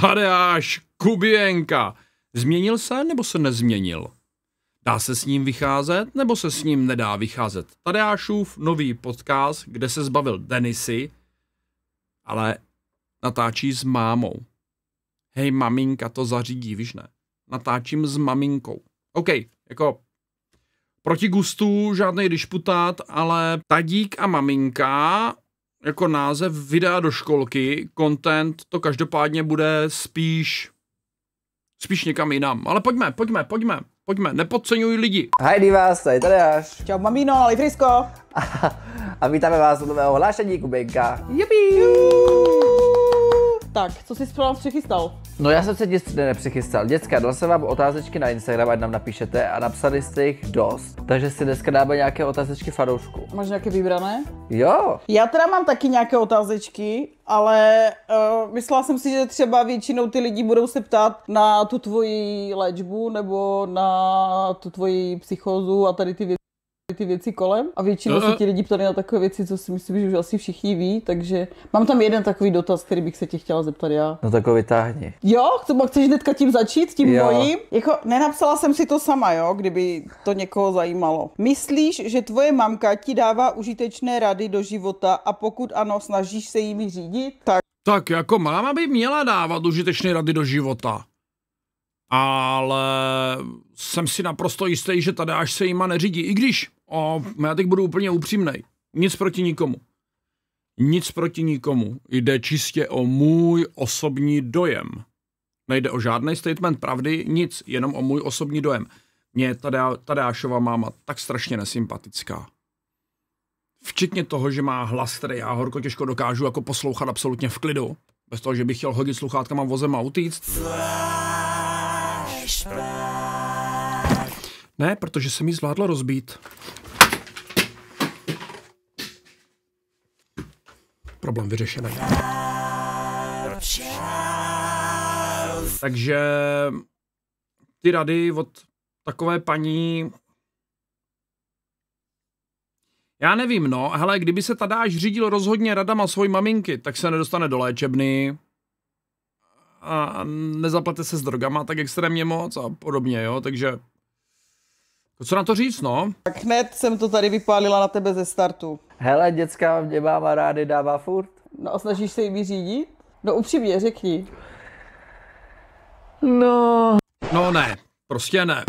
Tadeáš Kubienka. Změnil se nebo se nezměnil? Dá se s ním vycházet nebo se s ním nedá vycházet? Tadeášův nový podcast, kde se zbavil Denisy, ale natáčí s mámou. Hej, maminka to zařídí, víš ne? Natáčím s maminkou. OK, jako proti gustu žádnej disputát, ale tadík a maminka jako název videa do školky, content to každopádně bude spíš spíš někam jinam. Ale pojďme, pojďme, pojďme, pojďme, nepodceňuj lidi. Hej divás, tady až. Čau mamino, ale frisko. A, a vítáme vás u nového hlášení Kubenka. Jupi. Tak, co jsi pro nás přichystal? No já jsem se nic nepřichystal. Děcka, dal jsem vám otázečky na Instagram, ať nám napíšete a napsali jste jich dost. Takže si dneska dáme nějaké otázečky fanoušku. Máš nějaké vybrané? Jo. Já teda mám taky nějaké otázečky, ale uh, myslela jsem si, že třeba většinou ty lidi budou se ptát na tu tvoji léčbu nebo na tu tvoji psychózu a tady ty věci ty věci kolem a většinou no, se ti lidi ptali na takové věci, co si myslím, že už asi všichni ví, takže mám tam jeden takový dotaz, který bych se tě chtěla zeptat já. No tak ho vytáhni. Jo, chceš hnedka tím začít, tím jo. mojím? Jako nenapsala jsem si to sama, jo, kdyby to někoho zajímalo. Myslíš, že tvoje mamka ti dává užitečné rady do života a pokud ano, snažíš se jimi řídit? Tak tak jako máma by měla dávat užitečné rady do života. Ale jsem si naprosto jistý, že tady až se jima neřídí, i když O, já teď budu úplně upřímný. Nic proti nikomu. Nic proti nikomu. Jde čistě o můj osobní dojem. Nejde o žádný statement pravdy, nic, jenom o můj osobní dojem. Mě je Tadá, Tadášova máma tak strašně nesympatická. Včetně toho, že má hlas, který já horko těžko dokážu jako poslouchat absolutně v klidu. Bez toho, že bych chtěl hodit sluchátkama vozem a utíct. Ne, protože se mi zvládlo rozbít. problém vyřešený. Takže ty rady od takové paní já nevím, no, hele, kdyby se Tadáš řídil rozhodně radama svojí maminky, tak se nedostane do léčebny a nezaplete se s drogama tak extrémně moc a podobně, jo, takže co na to říct, no? Tak hned jsem to tady vypálila na tebe ze startu. Hele, děcka mě máma rády dává furt. No a snažíš se jí vyřídit? No upřímně, řekni. No. No ne, prostě ne.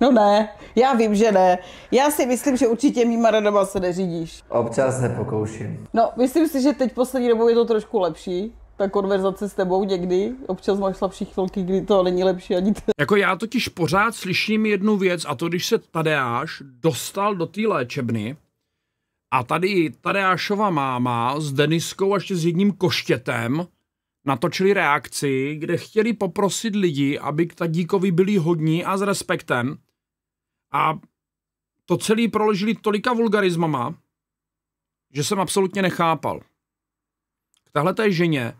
No ne, já vím, že ne. Já si myslím, že určitě mýma radama se neřídíš. Občas se pokouším. No, myslím si, že teď poslední dobou je to trošku lepší ta konverzace s tebou někdy. Občas máš slabší chvilky, kdy to není lepší ani ty. Jako já totiž pořád slyším jednu věc a to, když se Tadeáš dostal do té léčebny a tady Tadeášova máma s Deniskou a ještě s jedním koštětem natočili reakci, kde chtěli poprosit lidi, aby k Tadíkovi byli hodní a s respektem a to celé proložili tolika vulgarismama, že jsem absolutně nechápal. K tahle té ženě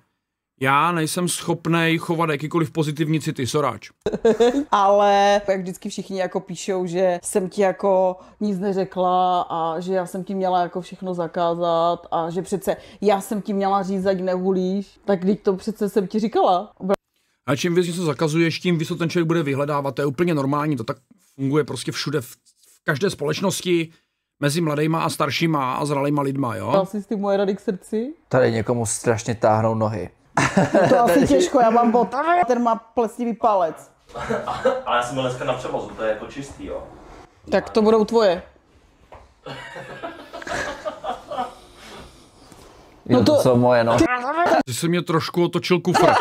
já nejsem schopný chovat jakýkoliv pozitivní city, soráč. Ale jak vždycky všichni jako píšou, že jsem ti jako nic neřekla a že já jsem ti měla jako všechno zakázat a že přece já jsem ti měla říct, ať nehulíš, tak když to přece jsem ti říkala. A čím víc něco zakazuješ, tím víc ten člověk bude vyhledávat. To je úplně normální, to tak funguje prostě všude, v, v každé společnosti mezi mladýma a staršíma a zralýma lidma, jo? Dal jsi ty moje rady k srdci? Tady někomu strašně táhnou nohy. No to asi těžko, já mám bot, ten má plesnivý palec. Ale já jsem byl dneska na převozu, to je jako čistý, jo. Tak to budou tvoje. No to, to jsou moje, no. Ty jsi mě trošku otočil kufr.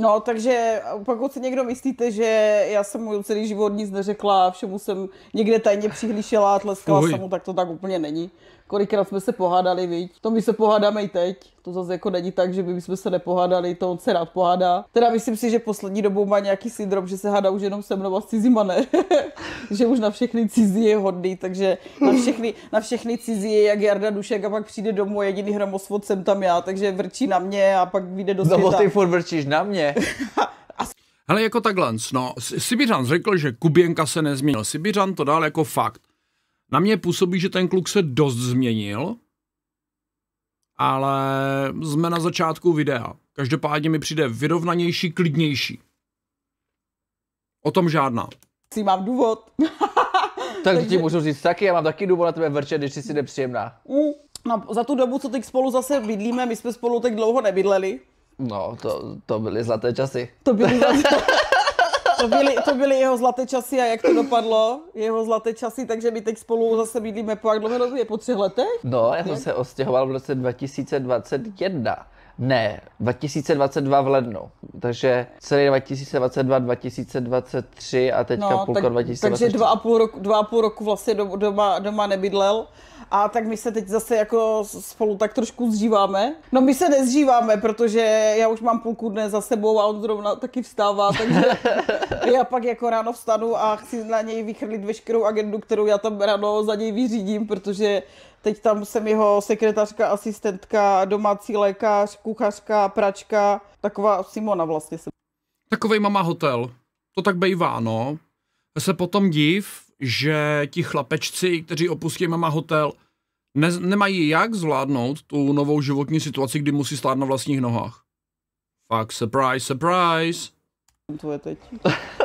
No, takže pokud si někdo myslíte, že já jsem mu celý život nic neřekla, všemu jsem někde tajně přihlíšela a tleskala Uj. jsem mu, tak to tak úplně není kolikrát jsme se pohádali, viď? To my se pohádáme i teď. To zase jako není tak, že by jsme se nepohádali, to on se rád pohádá. Teda myslím si, že poslední dobou má nějaký syndrom, že se hádá už jenom se mnou a s cizíma ne. že už na všechny cizí je hodný, takže na všechny, na všechny cizí je jak Jarda Dušek a pak přijde domů jediný hromosvod jsem tam já, takže vrčí na mě a pak vyjde do no, světa. No ty furt vrčíš na mě. Hele, jako takhle, no, Sibiřan řekl, že Kuběnka se nezměnil. Sibiřan to dal jako fakt. Na mě působí, že ten kluk se dost změnil, ale jsme na začátku videa. Každopádně mi přijde vyrovnanější, klidnější. O tom žádná. Si mám důvod. tak Takže... ti můžu říct taky, já mám taky důvod na tebe vrčet, když jsi nepříjemná. Mm. No, za tu dobu, co teď spolu zase bydlíme, my jsme spolu tak dlouho nebydleli. No, to, to byly zlaté časy. To byly zlaté To byly, to byly jeho zlaté časy a jak to dopadlo, jeho zlaté časy, takže my teď spolu zase bydlíme po jak dlouhé době, po třech letech? No, já jsem se ostěhoval v roce 2021. Ne, 2022 v lednu. Takže celý 2022, 2023 a teďka no, půlka tak, 2023. Takže dva a půl roku, dva a půl roku vlastně doma, doma nebydlel. A tak my se teď zase jako spolu tak trošku zžíváme. No my se nezžíváme, protože já už mám půlku dne za sebou a on zrovna taky vstává, takže já pak jako ráno vstanu a chci na něj vychrlit veškerou agendu, kterou já tam ráno za něj vyřídím, protože Teď tam jsem jeho sekretářka, asistentka, domácí lékař, kuchařka, pračka, taková Simona vlastně jsem. Takovej mama hotel. To tak bejvá, no. Se potom div, že ti chlapečci, kteří opustí mama hotel, ne, nemají jak zvládnout tu novou životní situaci, kdy musí stát na vlastních nohách. Fakt, surprise, surprise. Tvoje teď.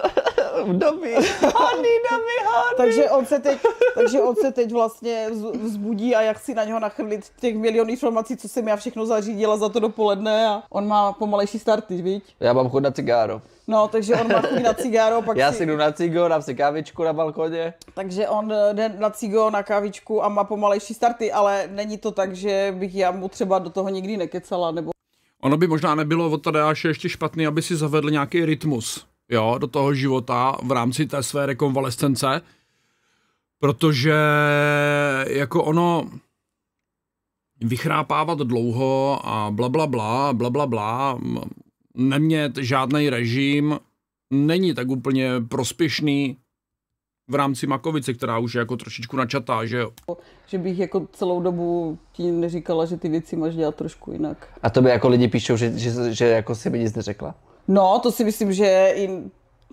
doby, Hodný doby, hodný. takže, on se teď, takže on se teď vlastně vzbudí a jak si na něho nachrlit těch milionů informací, co jsem já všechno zařídila za to dopoledne a on má pomalejší starty, viď? Já mám chod na cigáro. No, takže on má chuť na cigáro, pak Já si jdu na cigo, dám si kávičku na balkoně. Takže on eh, jde na cigo, na kávičku a má pomalejší starty, ale není to tak, že bych já mu třeba do toho nikdy nekecala, nebo Ono by možná nebylo od Tadeáše ještě špatný, aby si zavedl nějaký rytmus jo, do toho života v rámci té své rekonvalescence, protože jako ono vychrápávat dlouho a bla, bla, bla, bla, bla, bla nemět žádný režim není tak úplně prospěšný v rámci Makovice, která už je jako trošičku načatá, že jo. Že bych jako celou dobu ti neříkala, že ty věci máš dělat trošku jinak. A to by jako lidi píšou, že, že, že jako si by nic neřekla? No, to si myslím, že i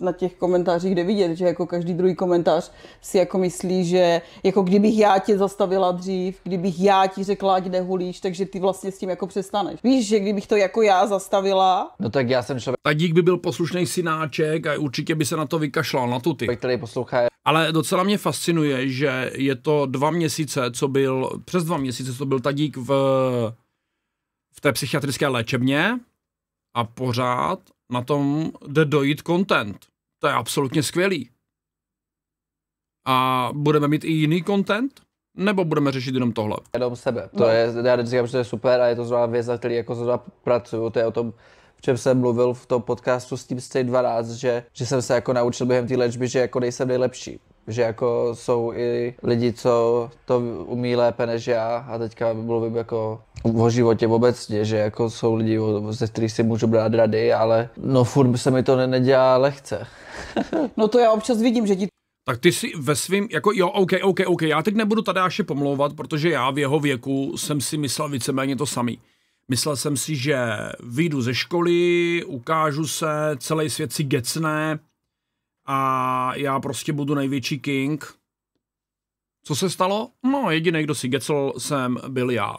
na těch komentářích jde vidět, že jako každý druhý komentář si jako myslí, že jako kdybych já tě zastavila dřív, kdybych já ti řekla, ať nehulíš, takže ty vlastně s tím jako přestaneš. Víš, že kdybych to jako já zastavila. No tak já jsem člověk. dík by byl poslušný synáček a určitě by se na to vykašlal, na tu ty. Který poslouchá. Ale docela mě fascinuje, že je to dva měsíce, co byl, přes dva měsíce, co byl Tadík v, v té psychiatrické léčebně a pořád na tom jde dojít content. To je absolutně skvělý. A budeme mít i jiný content? Nebo budeme řešit jenom tohle? Jenom sebe. To no. je, já říkám, že to je super a je to zrovna věc, na který jako zrovna pracuju. To je o tom, v čem jsem mluvil v tom podcastu s tím State 12, že, že jsem se jako naučil během té léčby, že jako nejsem nejlepší že jako jsou i lidi, co to umí lépe než já a teďka mluvím jako o životě obecně, že jako jsou lidi, ze kterých si můžu brát rady, ale no furt se mi to ne- nedělá lehce. no to já občas vidím, že ti tak ty si ve svým, jako jo, OK, OK, OK, já teď nebudu tady Tadáše pomlouvat, protože já v jeho věku jsem si myslel víceméně to samý. Myslel jsem si, že vyjdu ze školy, ukážu se, celý svět si gecne, a já prostě budu největší king. Co se stalo? No, jediný, kdo si gecel, jsem byl já.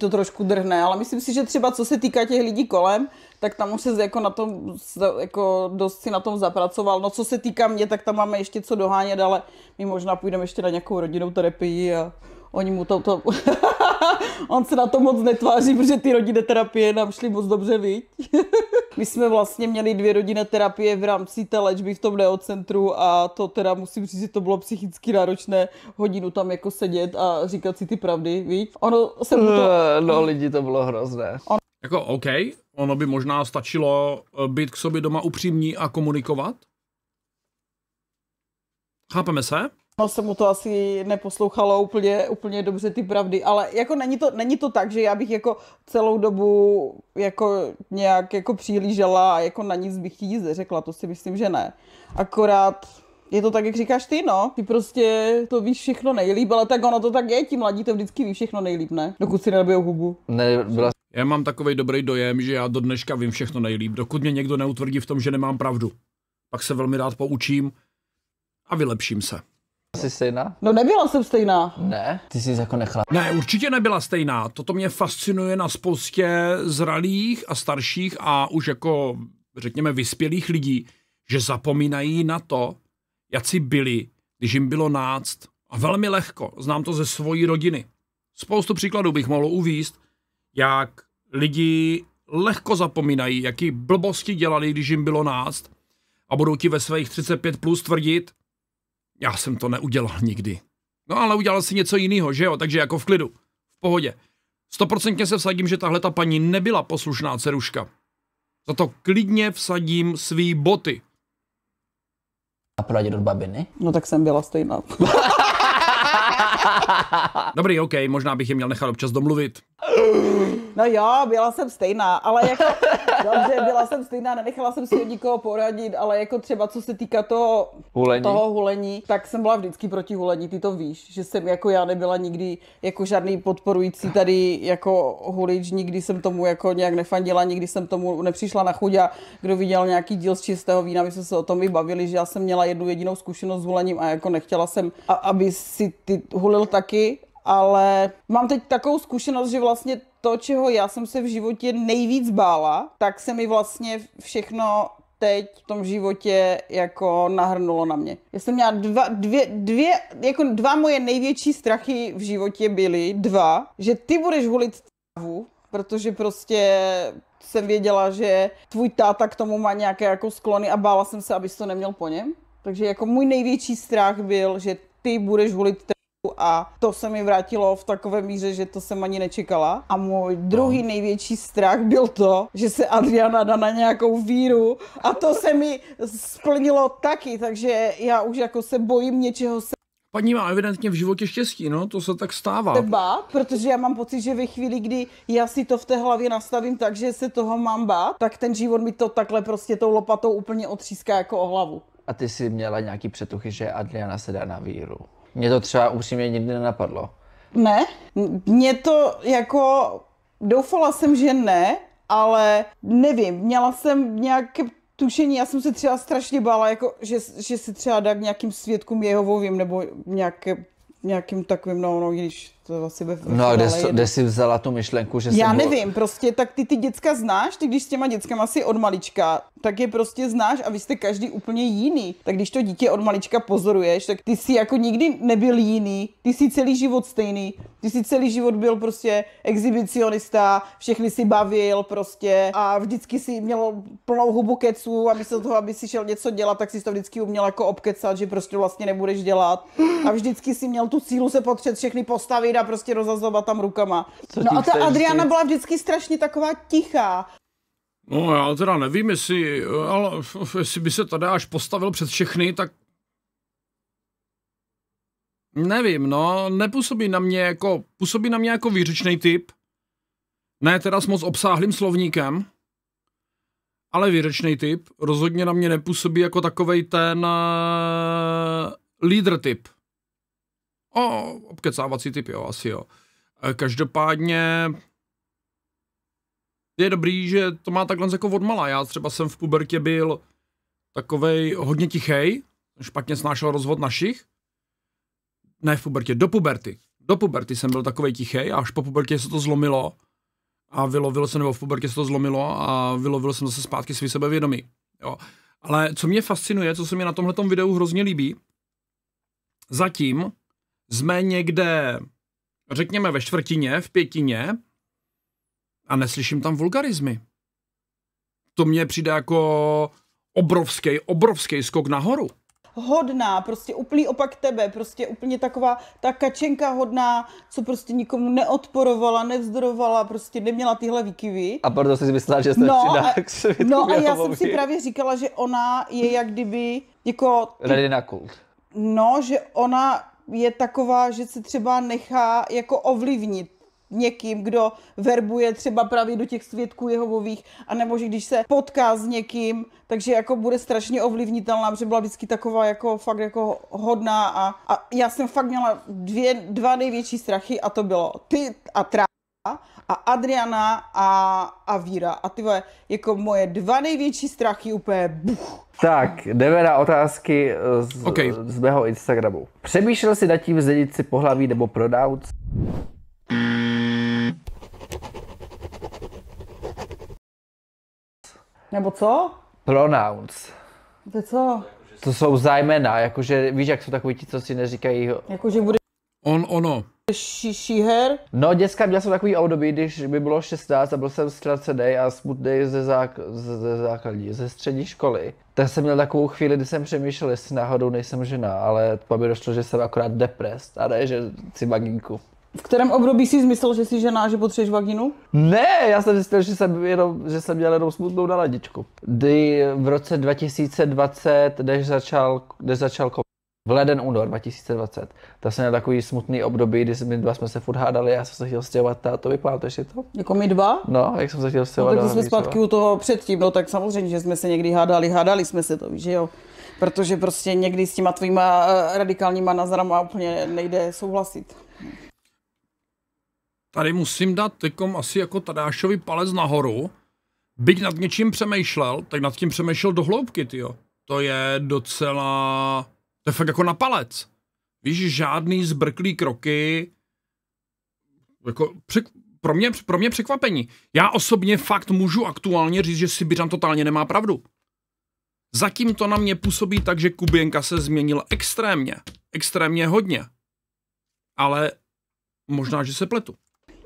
To trošku drhne, ale myslím si, že třeba co se týká těch lidí kolem, tak tam už se jako na tom, jako dost si na tom zapracoval. No co se týká mě, tak tam máme ještě co dohánět, ale my možná půjdeme ještě na nějakou rodinnou terapii a oni mu to, to On se na to moc netváří, protože ty rodinné terapie nám šly moc dobře, viď? My jsme vlastně měli dvě rodinné terapie v rámci té léčby v tom neocentru a to teda musím říct, že to bylo psychicky náročné hodinu tam jako sedět a říkat si ty pravdy, víš? Ono se to... Eh, no lidi, to bylo hrozné. On... Jako OK, ono by možná stačilo eh, být k sobě doma upřímní a komunikovat. Chápeme se? No se mu to asi neposlouchalo úplně, úplně dobře ty pravdy, ale jako není to, není to tak, že já bych jako celou dobu jako nějak jako přihlížela a jako na nic bych jí Řekla, to si myslím, že ne. Akorát je to tak, jak říkáš ty, no. Ty prostě to víš všechno nejlíp, ale tak ono to tak je, ti mladí to vždycky ví všechno nejlíp, ne? Dokud si nelbijou hubu. Ne, byla... Já mám takový dobrý dojem, že já do dneška vím všechno nejlíp, dokud mě někdo neutvrdí v tom, že nemám pravdu. Pak se velmi rád poučím a vylepším se. Jsi stejná? No nebyla jsem stejná. Ne, ty jsi jako nechala. Ne, určitě nebyla stejná. Toto mě fascinuje na spoustě zralých a starších a už jako, řekněme, vyspělých lidí, že zapomínají na to, jak si byli, když jim bylo náct. A velmi lehko. Znám to ze svojí rodiny. Spoustu příkladů bych mohl uvíst, jak lidi lehko zapomínají, jaký blbosti dělali, když jim bylo náct a budou ti ve svých 35 plus tvrdit, já jsem to neudělal nikdy. No ale udělal si něco jiného, že jo, takže jako v klidu, v pohodě. Stoprocentně se vsadím, že tahle ta paní nebyla poslušná ceruška. Za to klidně vsadím svý boty. A proradit od babiny? No tak jsem byla stejná. Dobrý, OK, možná bych je měl nechat občas domluvit. No jo, byla jsem stejná, ale jako, dobře, byla jsem stejná, nenechala jsem si od nikoho poradit, ale jako třeba co se týká toho hulení. toho hulení, tak jsem byla vždycky proti hulení, ty to víš, že jsem jako já nebyla nikdy jako žádný podporující tady jako hulič, nikdy jsem tomu jako nějak nefandila, nikdy jsem tomu nepřišla na chuť a kdo viděl nějaký díl z čistého vína, my jsme se o tom i bavili, že já jsem měla jednu jedinou zkušenost s hulením a jako nechtěla jsem, a, aby si ty hulil taky ale mám teď takovou zkušenost, že vlastně to, čeho já jsem se v životě nejvíc bála, tak se mi vlastně všechno teď v tom životě jako nahrnulo na mě. Já jsem měla dva, dvě, dvě, jako dva moje největší strachy v životě byly, dva, že ty budeš hulit trávu, protože prostě jsem věděla, že tvůj táta k tomu má nějaké jako sklony a bála jsem se, abys to neměl po něm. Takže jako můj největší strach byl, že ty budeš hulit trávu a to se mi vrátilo v takové míře, že to jsem ani nečekala. A můj druhý no. největší strach byl to, že se Adriana dá na nějakou víru a to se mi splnilo taky, takže já už jako se bojím něčeho se Paní má evidentně v životě štěstí, no, to se tak stává. Třeba, protože já mám pocit, že ve chvíli, kdy já si to v té hlavě nastavím tak, že se toho mám bát, tak ten život mi to takhle prostě tou lopatou úplně otříská jako o hlavu. A ty jsi měla nějaký přetuchy, že Adriana se dá na víru. Mě to třeba upřímně nikdy nenapadlo. Ne, mě to jako, doufala jsem, že ne, ale nevím, měla jsem nějaké tušení, já jsem se třeba strašně bála, jako, že, že se třeba dá k nějakým svědkům Jehovovým nebo nějaké, nějakým takovým, no, no, když to asi ve No a kde, jsi, kde jsi vzala tu myšlenku, že Já nevím, bylo... prostě tak ty ty děcka znáš, ty když s těma dětskama asi od malička, tak je prostě znáš a vy jste každý úplně jiný. Tak když to dítě od malička pozoruješ, tak ty si jako nikdy nebyl jiný, ty jsi celý život stejný, ty jsi celý život byl prostě exhibicionista, všechny si bavil prostě a vždycky si měl plnou hubu keců a se toho, aby si šel něco dělat, tak si to vždycky uměl jako obkecat, že prostě vlastně nebudeš dělat. A vždycky si měl tu sílu se potřet všechny postavit dá prostě rozazovat tam rukama. Co no a ta Adriana byla vždycky strašně taková tichá. No já teda nevím, jestli, ale, jestli by se tady až postavil před všechny, tak Nevím, no, nepůsobí na mě jako, působí na mě jako výřečný typ. Ne teda s moc obsáhlým slovníkem, ale výřečný typ. Rozhodně na mě nepůsobí jako takovej ten uh, eh, leader typ. O, obkecávací typ, jo, asi jo. E, každopádně je dobrý, že to má takhle jako odmala. Já třeba jsem v pubertě byl takovej hodně tichej, špatně snášel rozvod našich. Ne v pubertě, do puberty. Do puberty jsem byl takovej tichej a až po pubertě se to zlomilo a vylovil jsem, nebo v pubertě se to zlomilo a vylovil jsem zase zpátky svý sebevědomí. Jo. Ale co mě fascinuje, co se mi na tomhle videu hrozně líbí, zatím jsme někde, řekněme ve čtvrtině, v pětině a neslyším tam vulgarizmy. To mně přijde jako obrovský, obrovský skok nahoru hodná, prostě úplný opak tebe, prostě úplně taková ta kačenka hodná, co prostě nikomu neodporovala, nevzdorovala, prostě neměla tyhle výkyvy. A proto si myslela, že jste no, přidá, a, k No a jako já jsem si právě říkala, že ona je jak kdyby jako... Ty, Ready na kult. No, že ona je taková, že se třeba nechá jako ovlivnit někým, kdo verbuje třeba právě do těch svědků Jehovových, anebo že když se potká s někým, takže jako bude strašně ovlivnitelná, protože byla vždycky taková jako fakt jako hodná a, a já jsem fakt měla dvě, dva největší strachy a to bylo ty a trá a Adriana a, a Víra. A ty vole, jako moje dva největší strachy úplně buch. Tak, jdeme na otázky z, okay. z mého Instagramu. Přemýšlel jsi nad tím zdědit si pohlaví nebo prodávat? Nebo co? Pronouns. To co? To jsou zájmena, jakože víš, jak jsou takový ti, co si neříkají. Jakože bude... On, ono šíher? No, dneska měl jsem takový období, když by bylo 16 a byl jsem ztracený a smutný ze, zák- ze základní, ze střední školy. Tak jsem měl takovou chvíli, kdy jsem přemýšlel, jestli náhodou nejsem žena, ale pak mi došlo, že jsem akorát deprest a ne, že si maginku. V kterém období jsi myslel, že jsi žena a že potřebuješ vaginu? Ne, já jsem zjistil, že jsem, jenom, že jsem měl jenom smutnou naladičku. Kdy v roce 2020, než začal, než začal v leden únor 2020. Ta se na takový smutný období, kdy my dva jsme se furt hádali, já jsem se chtěl stěhovat, a to To si to? Jako my dva? No, jak jsem se chtěl stěhovat. No, tak jsme zpátky u toho předtím, no tak samozřejmě, že jsme se někdy hádali, hádali jsme se to, víš, že jo. Protože prostě někdy s těma tvýma eh, radikálníma nazarama úplně nejde souhlasit. Tady musím dát tykom asi jako Tadášovi palec nahoru. Byť nad něčím přemýšlel, tak nad tím přemýšlel do hloubky, jo. To je docela to je fakt jako na palec. Víš, žádný zbrklý kroky, jako přek, pro, mě, pro mě překvapení. Já osobně fakt můžu aktuálně říct, že Sibiřan totálně nemá pravdu. Zatím to na mě působí tak, že Kubienka se změnil extrémně. Extrémně hodně. Ale možná, že se pletu.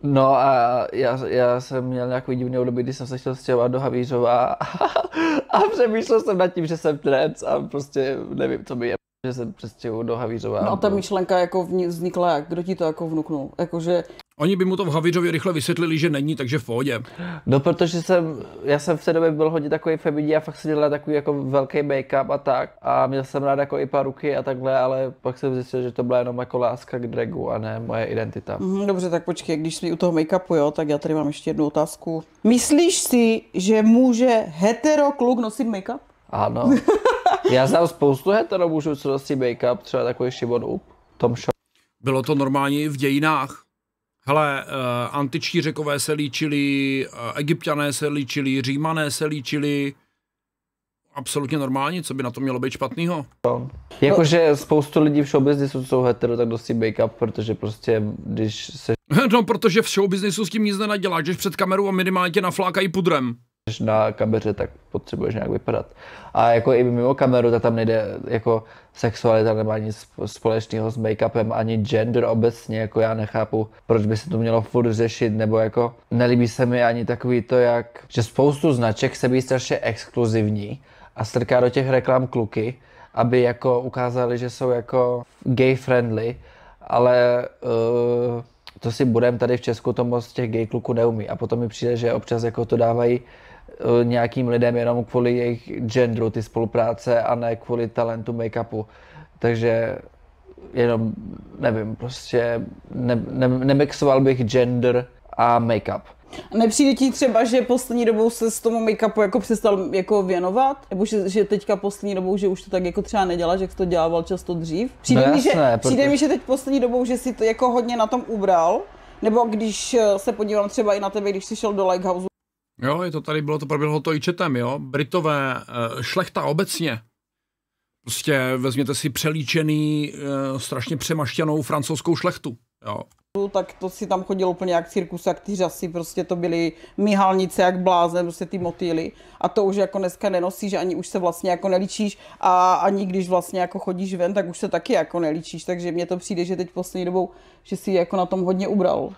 No a já, já jsem měl nějaký divný období, kdy jsem se chtěl stěhovat do Havířova a, a přemýšlel jsem nad tím, že jsem trec a prostě nevím, co by je že se přestěhují do Havířova. No a ta myšlenka jako vznikla jak? Kdo ti to jako vnuknul? Jakože... Oni by mu to v Havířově rychle vysvětlili, že není, takže v pohodě. No protože jsem, já jsem v té době byl hodně takový femidí a fakt si dělal takový jako velký make-up a tak. A měl jsem rád jako i pár ruky a takhle, ale pak jsem zjistil, že to byla jenom jako láska k dragu a ne moje identita. Mm, dobře, tak počkej, když jsi u toho make-upu, jo, tak já tady mám ještě jednu otázku. Myslíš si, že může hetero kluk nosit make-up? Ano. Já znám spoustu heteromužů, co nosí make-up, třeba takový Šimon Up, Tom Shaw. Bylo to normálně v dějinách. Hele, uh, eh, antiční řekové se líčili, uh, egyptiané se líčili, římané se líčili. Absolutně normální, co by na to mělo být špatného? No. Jakože spoustu lidí v showbiznisu, jsou hetero, tak dosti make-up, protože prostě, když se... No, protože v showbiznisu s tím nic nenaděláš, když před kamerou a minimálně tě naflákají pudrem na kameře, tak potřebuješ nějak vypadat. A jako i mimo kameru, tak tam nejde, jako sexualita nemá nic společného s make-upem, ani gender obecně, jako já nechápu, proč by se to mělo furt řešit, nebo jako nelíbí se mi ani takový to, jak, že spoustu značek se být strašně exkluzivní a strká do těch reklam kluky, aby jako ukázali, že jsou jako gay friendly, ale uh, to si budem tady v Česku to moc těch gay kluků neumí. A potom mi přijde, že občas jako to dávají Eh, nějakým lidem jenom kvůli jejich genderu, ty spolupráce a ne kvůli talentu make-upu. Takže jenom, nevím, prostě ne, ne, nemixoval bych gender a make-up. A nepřijde ti třeba, že poslední dobou se s tomu make-upu jako přestal jako věnovat? Nebo že, že teďka poslední dobou, že už to tak jako třeba neděláš, jak to dělával často dřív? Přijde, no mi, jasné, že, protože... přijde mi, že teď poslední dobou, že si to jako hodně na tom ubral, nebo když eh, se podívám třeba i na tebe, když jsi šel do Lighthouse, Jo, je to tady, bylo to, proběhlo to i četem, jo. Britové, eh, šlechta obecně, prostě vezměte si přelíčený, eh, strašně přemaštěnou francouzskou šlechtu, jo. Tak to si tam chodil úplně jak cirkus, jak ty řasy, prostě to byly myhalnice, jak blázne, prostě ty motýly. A to už jako dneska nenosíš, ani už se vlastně jako nelíčíš a ani když vlastně jako chodíš ven, tak už se taky jako nelíčíš, takže mně to přijde, že teď poslední dobou, že si jako na tom hodně ubral.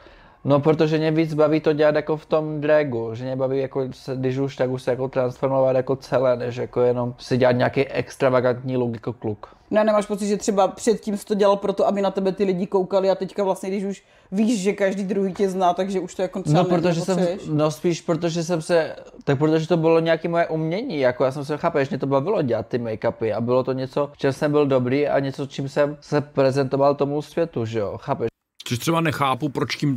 No, protože mě víc baví to dělat jako v tom dragu, že mě baví jako, když už tak už se jako transformovat jako celé, než jako jenom si dělat nějaký extravagantní look jako kluk. Ne, nemáš pocit, že třeba předtím jsi to dělal proto, aby na tebe ty lidi koukali a teďka vlastně, když už víš, že každý druhý tě zná, takže už to jako třeba no, protože jsem, no spíš protože jsem se, tak protože to bylo nějaké moje umění, jako já jsem se že mě to bavilo dělat ty make-upy a bylo to něco, čím jsem byl dobrý a něco, čím jsem se prezentoval tomu světu, že jo, chápeš. Což třeba nechápu, proč tím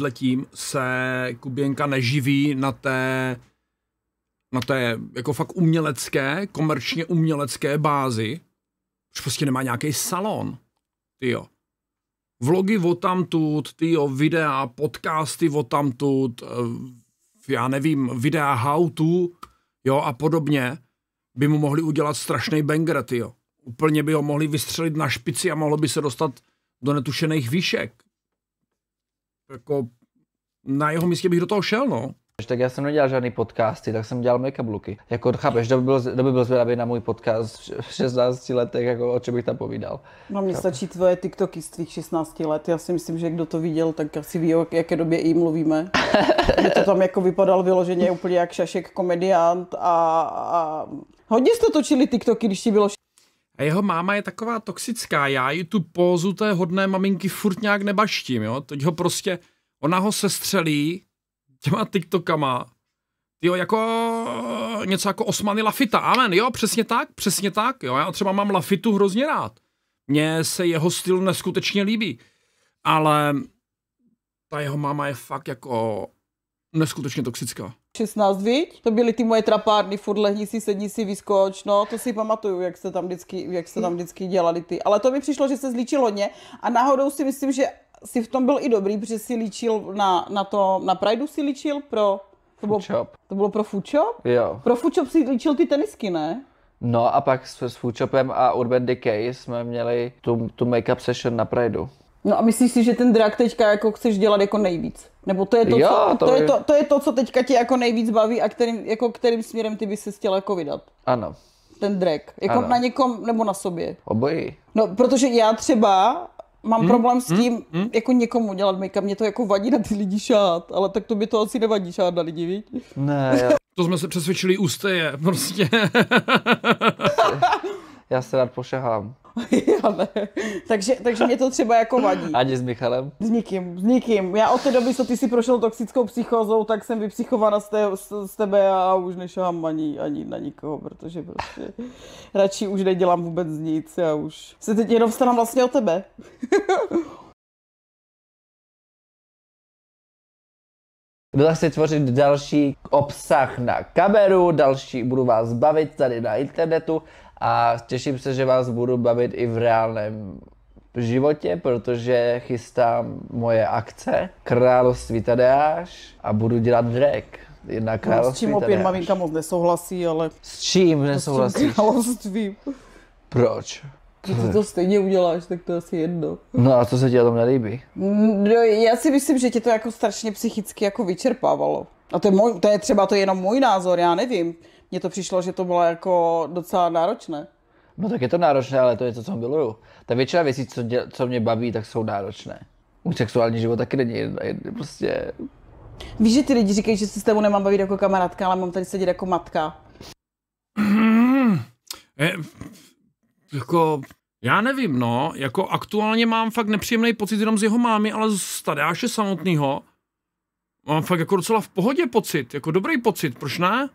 se Kuběnka neživí na té na té jako fakt umělecké, komerčně umělecké bázi, že prostě nemá nějaký salon, ty jo. Vlogy o tamtud, ty jo, videa, podcasty o tamtud, eh, já nevím, videa how to, jo, a podobně, by mu mohli udělat strašný banger, ty jo. Úplně by ho mohli vystřelit na špici a mohlo by se dostat do netušených výšek jako na jeho místě bych do toho šel, no. Tak já jsem nedělal žádný podcasty, tak jsem dělal make looky. Jako chápeš, kdo by byl, kdo by byl na můj podcast v 16 letech, jako o čem bych tam povídal. No mně stačí tvoje TikToky z tvých 16 let. Já si myslím, že kdo to viděl, tak asi ví, o jaké době i mluvíme. že to tam jako vypadal vyloženě úplně jak šašek komediant a, a Hodně jste točili TikToky, když ti bylo a jeho máma je taková toxická, já ji tu pózu té hodné maminky furt nějak nebaštím, jo. Teď ho prostě, ona ho sestřelí těma tiktokama, jo, jako něco jako Osmany Lafita, amen, jo, přesně tak, přesně tak, jo, já třeba mám Lafitu hrozně rád. Mně se jeho styl neskutečně líbí, ale ta jeho máma je fakt jako neskutečně toxická. 16, viď? To byly ty moje trapárny, furt lehni si, sedni si, vyskoč, no, to si pamatuju, jak se tam vždycky, jak se tam vždycky dělali ty. Ale to mi přišlo, že se zlíčil hodně a náhodou si myslím, že si v tom byl i dobrý, protože si líčil na, na to, na Prideu si líčil pro... To bylo, Foodshop. to bylo pro Foodshop? Jo. Pro Foodshop si líčil ty tenisky, ne? No a pak s, s Foodshopem a Urban Decay jsme měli tu, tu make-up session na Prideu. No a myslíš si, že ten drak teďka jako chceš dělat jako nejvíc? Nebo to je to, jo, co, to, to, je to, to, je to, co teďka tě jako nejvíc baví a kterým, jako kterým směrem ty bys se chtěl jako vydat? Ano. Ten drag. Jako ano. na někom nebo na sobě? Obojí. No, protože já třeba mám hmm, problém s hm? tím, hmm, jako někomu dělat make-up. Mě to jako vadí na ty lidi šát, ale tak to by to asi nevadí šát na lidi, víš? Ne, já... To jsme se přesvědčili ústeje, prostě. já se rád pošahám. Ale, takže, takže mě to třeba jako vadí. Ani s Michalem? S nikým, s nikým. Já od té doby, co ty si prošel toxickou psychózou, tak jsem vypsychovaná z, te, z, z tebe a už nešahám ani, ani na nikoho, protože prostě radši už nedělám vůbec nic. Já už se teď jenom starám vlastně o tebe. Budu si tvořit další obsah na kameru, další budu vás bavit tady na internetu a těším se, že vás budu bavit i v reálném životě, protože chystám moje akce Království Tadeáš a budu dělat drag. Na království no, s čím opět Tadeáš. maminka moc nesouhlasí, ale... S čím nesouhlasíš? S královstvím. Proč? Když to, to stejně uděláš, tak to asi jedno. No a co se ti na tom nelíbí? Mm, no, já si myslím, že tě to jako strašně psychicky jako vyčerpávalo. A to je, můj, to je třeba to je jenom můj názor, já nevím mně to přišlo, že to bylo jako docela náročné. No tak je to náročné, ale to je to, co miluju. Ta většina věcí, co, děl, co mě baví, tak jsou náročné. U sexuální život taky není jedna, jedna prostě... Víš, že ty lidi říkají, že se s tebou nemám bavit jako kamarádka, ale mám tady sedět jako matka. je, hmm. jako, já nevím, no, jako aktuálně mám fakt nepříjemný pocit jenom z jeho mámy, ale z Tadeáše samotného. Mám fakt jako docela v pohodě pocit, jako dobrý pocit, proč ne?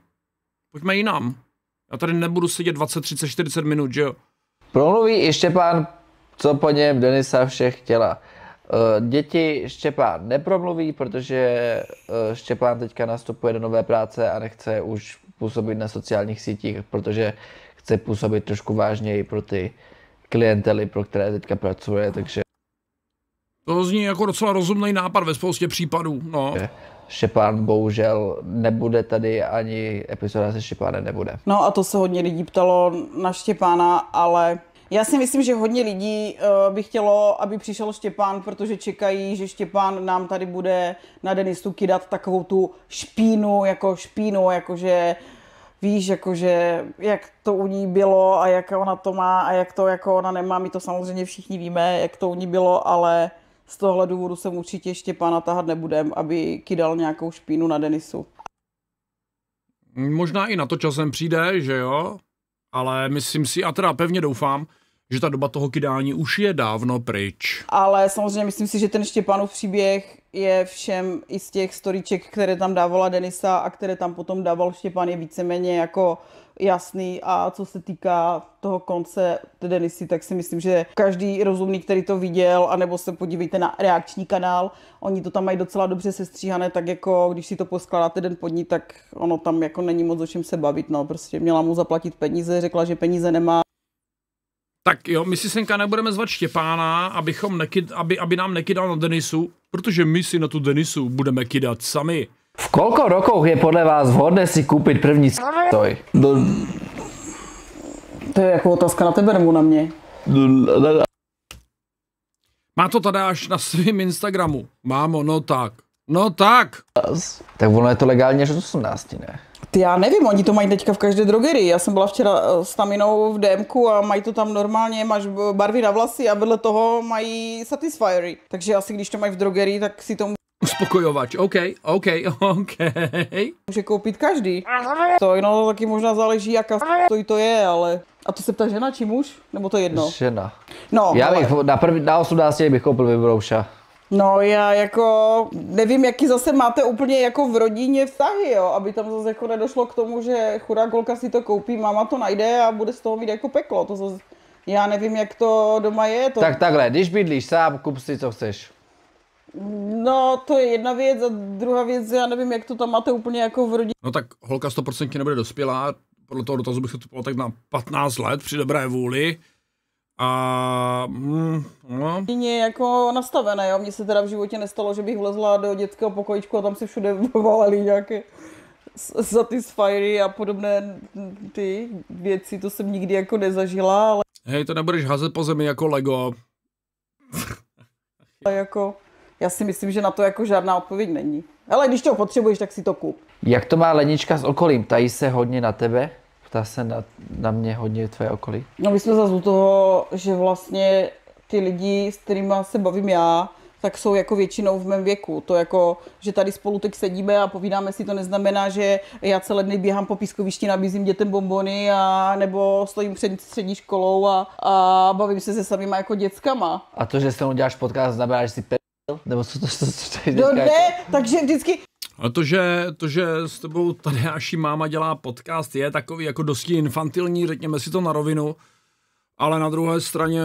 Pojďme jinam. Já tady nebudu sedět 20, 30, 40 minut, že jo? Promluví i Štěpán, co po něm Denisa všech chtěla. Eh, děti Štěpán nepromluví, protože eh, Štěpán teďka nastupuje do nové práce a nechce už působit na sociálních sítích, protože chce působit trošku vážněji pro ty klientely, pro které teďka pracuje, takže... To zní jako docela rozumný nápad ve spoustě případů, no. Šepán bohužel nebude tady, ani epizoda se Šepánem nebude. No a to se hodně lidí ptalo na Štěpána, ale já si myslím, že hodně lidí eh, by chtělo, aby přišel Štěpán, protože čekají, že Štěpán nám tady bude na Denistu kydat takovou tu špínu, jako špínu, jakože víš, jakože jak to u ní bylo a jak ona to má a jak to jako ona nemá. My to samozřejmě všichni víme, jak to u ní bylo, ale z tohle důvodu jsem určitě ještě pána tahat nebudem, aby kydal nějakou špínu na Denisu. Možná i na to časem přijde, že jo? Ale myslím si, a teda pevně doufám, že ta doba toho kydání už je dávno pryč. Ale samozřejmě myslím si, že ten Štěpánův příběh je všem i z těch storíček, které tam dávala Denisa a které tam potom dával Štěpán, je víceméně jako jasný a co se týká toho konce té Denisy, tak si myslím, že každý rozumný, který to viděl, anebo se podívejte na reakční kanál, oni to tam mají docela dobře sestříhané, tak jako když si to poskládáte den pod ní, tak ono tam jako není moc o čem se bavit, no prostě měla mu zaplatit peníze, řekla, že peníze nemá, tak jo, my si senka nebudeme zvat Štěpána, abychom nekyd, aby, aby nám nekydal na Denisu, protože my si na tu Denisu budeme kydat sami. V kolko rokoch je podle vás vhodné si koupit první stoj? Do... No, to je jako otázka na tebe nebo na mě? No, no, Má to tady až na svém Instagramu. Mámo, no tak. No tak. Tak ono je to legálně že to 18, ne? Ty já nevím, oni to mají teďka v každé drogerii. Já jsem byla včera eh, s Taminou v DMku a mají to tam normálně, máš barvy na vlasy a vedle toho mají Satisfyery. Takže asi když to mají v drogerii, tak si to Uspokojovač, OK, OK, OK. Může koupit každý. To no, taky možná záleží, jaká to to je, ale... A to se ptá žena či muž? Nebo to jedno? Žena. No, Já bych na, prv, na 18 bych koupil vybrouša. No já jako nevím, jaký zase máte úplně jako v rodině vztahy, jo, aby tam zase jako nedošlo k tomu, že chudá kolka si to koupí, máma to najde a bude z toho mít jako peklo, to zase, já nevím, jak to doma je. To... Tak takhle, když bydlíš sám, kup si, co chceš. No, to je jedna věc a druhá věc, já nevím, jak to tam máte úplně jako v rodině. No tak holka 100% nebude dospělá, podle toho dotazu bych se to tak na 15 let při dobré vůli. A... Mm, no. jako nastavené, jo. Mně se teda v životě nestalo, že bych vlezla do dětského pokojičku a tam se všude valely nějaké satisfiery a podobné ty věci, to jsem nikdy jako nezažila, ale... Hej, to nebudeš házet po zemi jako Lego. a jako, já si myslím, že na to jako žádná odpověď není. Ale když to potřebuješ, tak si to kup. Jak to má lenička s okolím? Tají se hodně na tebe? ptá se na, na mě hodně tvoje okolí. No my jsme zase u toho, že vlastně ty lidi, s kterými se bavím já, tak jsou jako většinou v mém věku. To jako, že tady spolu teď sedíme a povídáme si, to neznamená, že já celé dny běhám po pískovišti, nabízím dětem bombony a nebo stojím před střední školou a, a bavím se se samýma jako dětskama. A to, že se mnou děláš podcast, znamená, že si pe... Nebo co to, co to, co to, co to no co, jako... takže vždycky, a to, že, to, že s tebou naší máma dělá podcast, je takový jako dosti infantilní, řekněme si to na rovinu, ale na druhé straně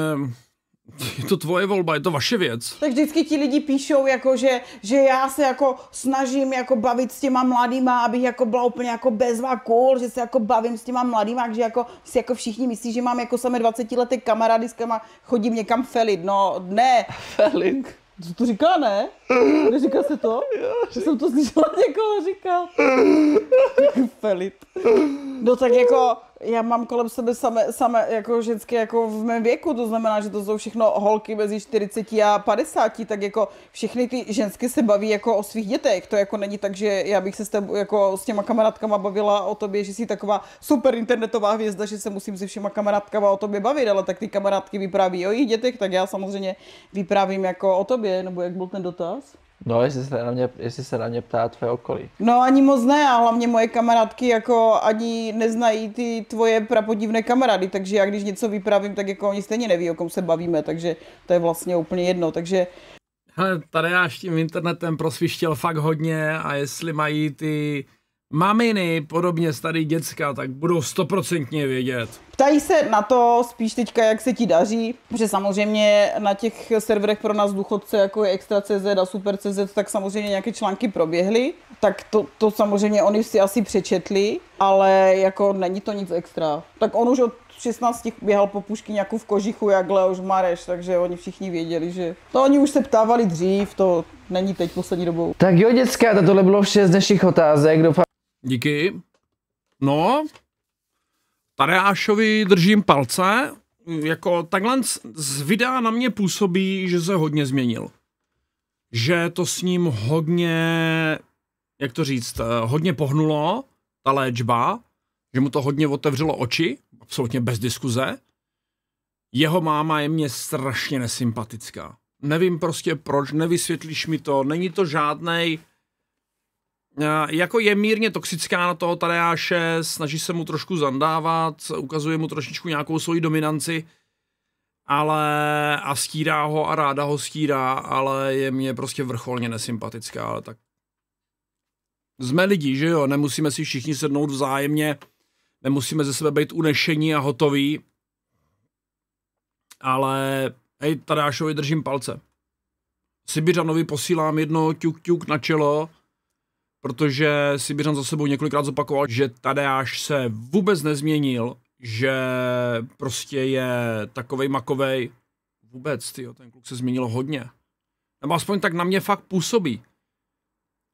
je to tvoje volba, je to vaše věc. Tak vždycky ti lidi píšou, jako že, že já se jako snažím jako bavit s těma mladýma, abych jako byla úplně jako bezva cool, že se jako bavím s těma mladýma, že jako si jako všichni myslí, že mám jako samé 20 leté kamarády, s kterýma chodím někam felit. No ne. Felit. Co to říká, ne? Neříká se to? Že jsem to slyšela někoho říkat. Jako felit. No tak jako, já mám kolem sebe samé, samé jako ženské, jako v mém věku, to znamená, že to jsou všechno holky mezi 40 a 50, tak jako všechny ty žensky se baví jako o svých dětech, to jako není tak, že já bych se s, tebou, jako s těma kamarádkama bavila o tobě, že jsi taková super internetová hvězda, že se musím se všema kamarádkama o tobě bavit, ale tak ty kamarádky vypráví o jejich dětech, tak já samozřejmě vyprávím jako o tobě, nebo jak byl ten dotaz? No, jestli se, na mě, jestli se na mě ptá tvé okolí. No ani moc ne a hlavně moje kamarádky jako ani neznají ty tvoje prapodivné kamarády, takže já když něco vypravím, tak jako oni stejně neví, o kom se bavíme, takže to je vlastně úplně jedno, takže... Hele, tady já s tím internetem prosvištěl fakt hodně a jestli mají ty maminy, podobně starý děcka, tak budou stoprocentně vědět. Ptají se na to spíš teďka, jak se ti daří, že samozřejmě na těch serverech pro nás důchodce, jako je Extra.cz a Super.cz, tak samozřejmě nějaké články proběhly, tak to, to samozřejmě oni si asi přečetli, ale jako není to nic extra. Tak on už od 16 běhal po pušky nějakou v kožichu, jak Leoš Mareš, takže oni všichni věděli, že to oni už se ptávali dřív, to není teď poslední dobou. Tak jo, děcka, tohle bylo vše z dnešních otázek. Doufám, Díky. No, Tadeášovi držím palce. Jako takhle z videa na mě působí, že se hodně změnil. Že to s ním hodně, jak to říct, eh, hodně pohnulo, ta léčba, že mu to hodně otevřelo oči, absolutně bez diskuze. Jeho máma je mě strašně nesympatická. Nevím prostě proč, nevysvětlíš mi to, není to žádnej Eh, jako je mírně toxická na toho Tadeáše, snaží se mu trošku zandávat, ukazuje mu trošičku nějakou svoji dominanci, ale a stírá ho a ráda ho stírá, ale je mě prostě vrcholně nesympatická, ale tak jsme lidi, že jo, nemusíme si všichni sednout vzájemně, nemusíme ze sebe být unešení a hotoví, ale hej, Tadášovi držím palce. Sibiřanovi posílám jedno ťuk ťuk na čelo, protože Sibiřan za sebou několikrát zopakoval, že Tadeáš se vůbec nezměnil, že prostě je takovej makovej. Vůbec, ty, ten kluk se změnil hodně. Nebo aspoň tak na mě fakt působí.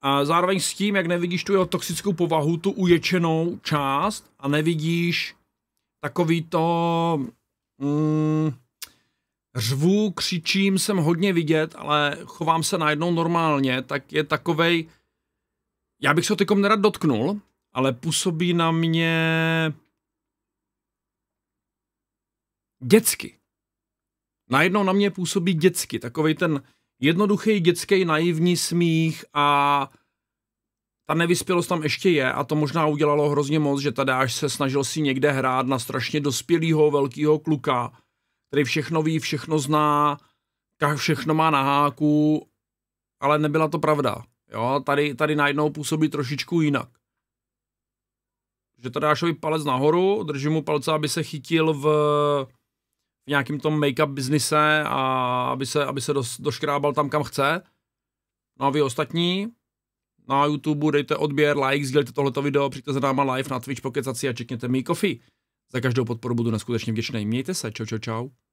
A zároveň s tím, jak nevidíš tu jeho toxickou povahu, tu uječenou část a nevidíš takový to... Mm, řvu, křičím, jsem hodně vidět, ale chovám se najednou normálně, tak je takovej já bych se ho teďkom nerad dotknul, ale působí na mě dětsky. Najednou na mě působí dětsky, takový ten jednoduchý dětský naivní smích a ta nevyspělost tam ještě je a to možná udělalo hrozně moc, že tady až se snažil si někde hrát na strašně dospělého velkého kluka, který všechno ví, všechno zná, všechno má na háku, ale nebyla to pravda. Jo, tady, tady najednou působí trošičku jinak. Že to dášovi palec nahoru, držím mu palce, aby se chytil v, v nějakým tom make-up biznise a aby se, aby se do, doškrábal tam, kam chce. No a vy ostatní na YouTube dejte odběr, like, sdílejte tohleto video, přijďte za náma live na Twitch, pokecaci a čekněte mi coffee. Za každou podporu budu neskutečně vděčný. Mějte se, čau, čau, čau.